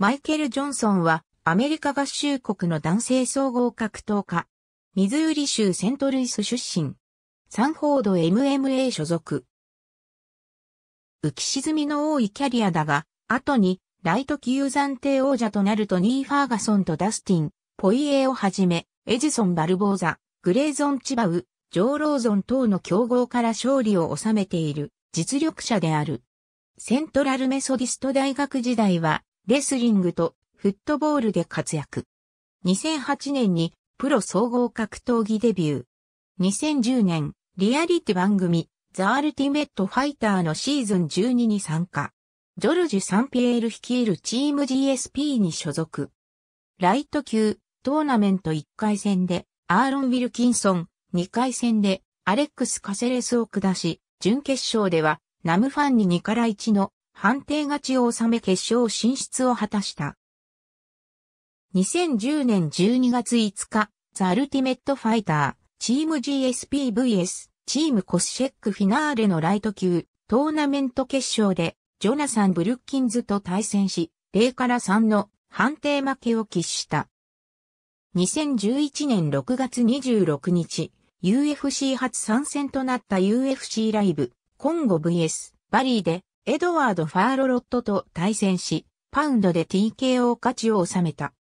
マイケル・ジョンソンは、アメリカ合衆国の男性総合格闘家。ミズーリ州セントルイス出身。サンフォード MMA 所属。浮き沈みの多いキャリアだが、後に、ライト級暫定王者となるとニー・ファーガソンとダスティン、ポイエーをはじめ、エジソン・バルボーザ、グレーゾン・チバウ、ジョー・ローゾン等の競合から勝利を収めている実力者である。セントラルメソディスト大学時代はレスリングとフットボールで活躍。2008年にプロ総合格闘技デビュー。2010年、リアリティ番組、ザ・アルティメット・ファイターのシーズン12に参加。ジョルジュ・サンピエール率いるチーム GSP に所属。ライト級、トーナメント1回戦で、アーロン・ウィルキンソン、2回戦で、アレックス・カセレスを下し、準決勝では、ナムファンに2から1の判定勝ちを収め決勝進出を果たした。2010年12月5日、ザ・アルティメット・ファイター、チーム GSPVS、チームコスシェックフィナーレのライト級、トーナメント決勝で、ジョナサン・ブルッキンズと対戦し、0から3の判定負けを喫した。2011年6月26日、UFC 初参戦となった UFC ライブ、コンゴ VS バリーでエドワード・ファーロロットと対戦し、パウンドで TKO 勝ちを収めた。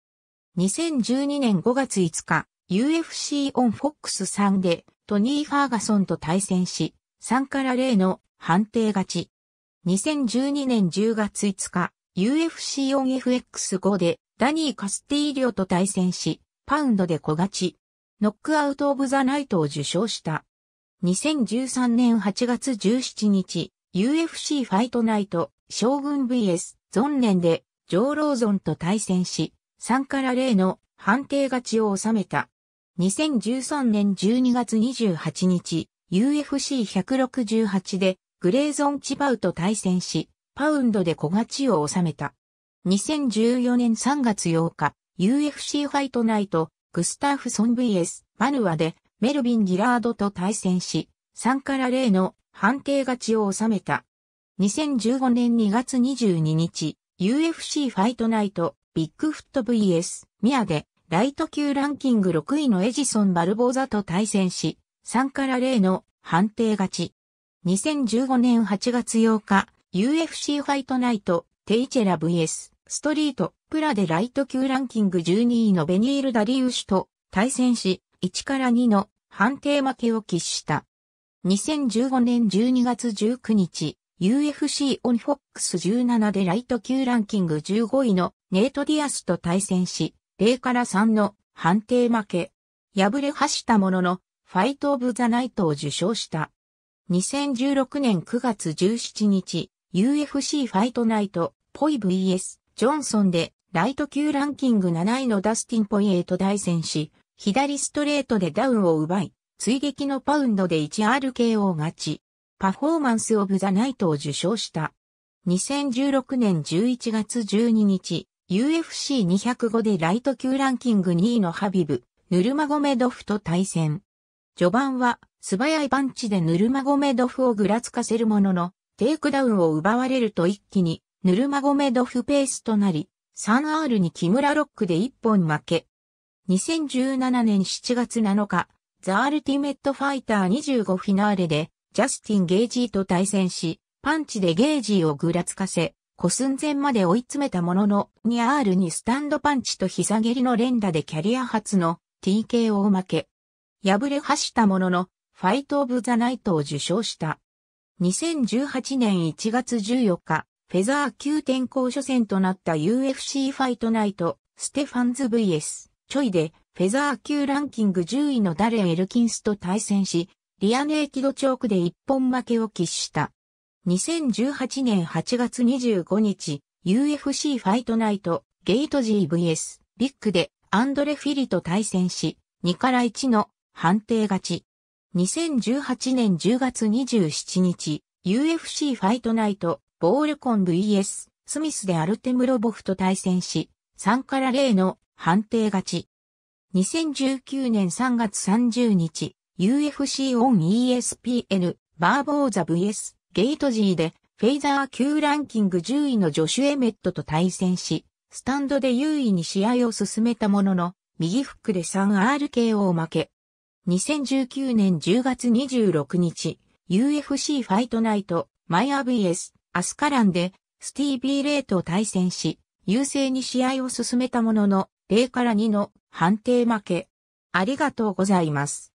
2012年5月5日、UFC オンフォックス3でトニー・ファーガソンと対戦し、3から0の判定勝ち。2012年10月5日、UFC オン FX5 でダニー・カスティーリオと対戦し、パウンドで小勝ち。ノックアウト・オブ・ザ・ナイトを受賞した。2013年8月17日、UFC ファイトナイト、将軍 VS、ゾンネンで、上老ゾンと対戦し、3から0の判定勝ちを収めた。2013年12月28日、UFC168 で、グレーゾン・チパウと対戦し、パウンドで小勝ちを収めた。2014年3月8日、UFC ファイトナイト、グスターフソン VS マヌアでメルビン・ギラードと対戦し、3から0の判定勝ちを収めた。2015年2月22日、UFC ファイトナイト、ビッグフット VS、ミアで、ライト級ランキング6位のエジソン・バルボーザと対戦し、3から0の判定勝ち。2015年8月8日、UFC ファイトナイト、テイチェラ VS、ストリート、プラでライト級ランキング12位のベニール・ダリウシュと対戦し、1から2の判定負けを喫した。2015年12月19日、UFC オンフォックス17でライト級ランキング15位のネイト・ディアスと対戦し、0から3の判定負け。敗れはしたものの、ファイト・オブ・ザ・ナイトを受賞した。2016年9月17日、UFC ファイトナイト、ポイ VS、ジョンソンで、ライト級ランキング7位のダスティン・ポイエーと対戦し、左ストレートでダウンを奪い、追撃のパウンドで 1RKO 勝ち、パフォーマンスオブザナイトを受賞した。2016年11月12日、UFC205 でライト級ランキング2位のハビブ、ヌルマゴメドフと対戦。序盤は素早いパンチでヌルマゴメドフをぐらつかせるものの、テイクダウンを奪われると一気にヌルマゴメドフペースとなり、3R に木村ロックで1本負け。2017年7月7日、ザ・アルティメット・ファイター25フィナーレで、ジャスティン・ゲージーと対戦し、パンチでゲージーをぐらつかせ、小寸前まで追い詰めたものの、ニアールにスタンドパンチと膝蹴りの連打でキャリア初の TKO 負け。敗れはしたものの、ファイト・オブ・ザ・ナイトを受賞した。2018年1月14日、フェザー級転校初戦となった UFC ファイトナイト、ステファンズ VS、チョイで、フェザー級ランキング10位のダレ・エルキンスと対戦し、リアネーキドチョークで一本負けを喫した。2018年8月25日、UFC ファイトナイト、ゲイト GVS、ビッグでアンドレ・フィリと対戦し、2から1の判定勝ち。2018年10月27日、UFC ファイトナイト、ボールコン VS、スミスでアルテムロボフと対戦し、3から0の判定勝ち。2019年3月30日、UFC オン ESPN、バーボーザ VS、ゲート G で、フェイザー級ランキング10位のジョシュ・エメットと対戦し、スタンドで優位に試合を進めたものの、右フックで 3RKO を負け。2019年10月26日、UFC ファイトナイト、マイア VS、アスカランで、スティービー・レイと対戦し、優勢に試合を進めたものの、0から2の判定負け。ありがとうございます。